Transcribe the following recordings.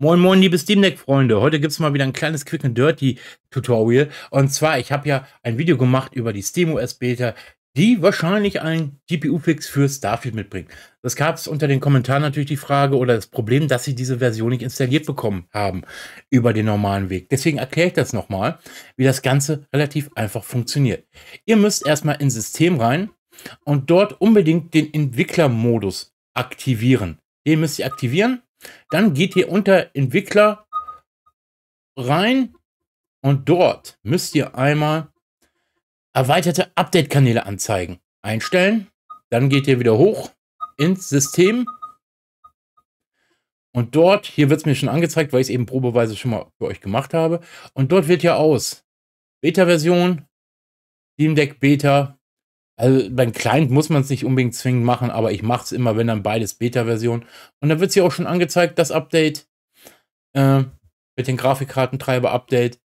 Moin moin, liebe Steam Deck Freunde. Heute gibt es mal wieder ein kleines Quick and Dirty Tutorial. Und zwar, ich habe ja ein Video gemacht über die SteamOS Beta, die wahrscheinlich einen GPU-Fix für Starfield mitbringt. Das gab es unter den Kommentaren natürlich die Frage oder das Problem, dass sie diese Version nicht installiert bekommen haben über den normalen Weg. Deswegen erkläre ich das nochmal, wie das Ganze relativ einfach funktioniert. Ihr müsst erstmal ins System rein und dort unbedingt den Entwicklermodus aktivieren. Den müsst ihr aktivieren dann geht ihr unter Entwickler rein und dort müsst ihr einmal erweiterte Update-Kanäle anzeigen. Einstellen. Dann geht ihr wieder hoch ins System. Und dort, hier wird es mir schon angezeigt, weil ich es eben probeweise schon mal für euch gemacht habe. Und dort wird ja aus Beta-Version, Steam Deck Beta also beim Client muss man es nicht unbedingt zwingend machen, aber ich mache es immer, wenn dann beides Beta-Version. Und dann wird es hier auch schon angezeigt, das Update äh, mit dem Grafikkartentreiber-Update.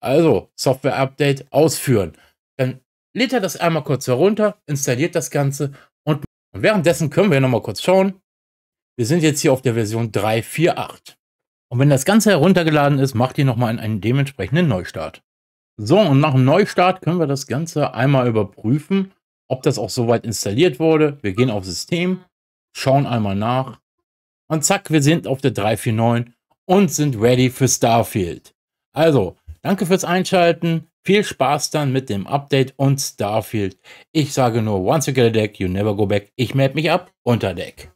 Also Software-Update ausführen. Dann lädt er das einmal kurz herunter, installiert das Ganze und währenddessen können wir nochmal kurz schauen. Wir sind jetzt hier auf der Version 3.4.8. Und wenn das Ganze heruntergeladen ist, macht ihr nochmal einen, einen dementsprechenden Neustart. So, und nach dem Neustart können wir das Ganze einmal überprüfen ob das auch soweit installiert wurde. Wir gehen auf System, schauen einmal nach und zack, wir sind auf der 349 und sind ready für Starfield. Also, danke fürs Einschalten. Viel Spaß dann mit dem Update und Starfield. Ich sage nur, once you get a deck, you never go back. Ich meld mich ab unter Deck.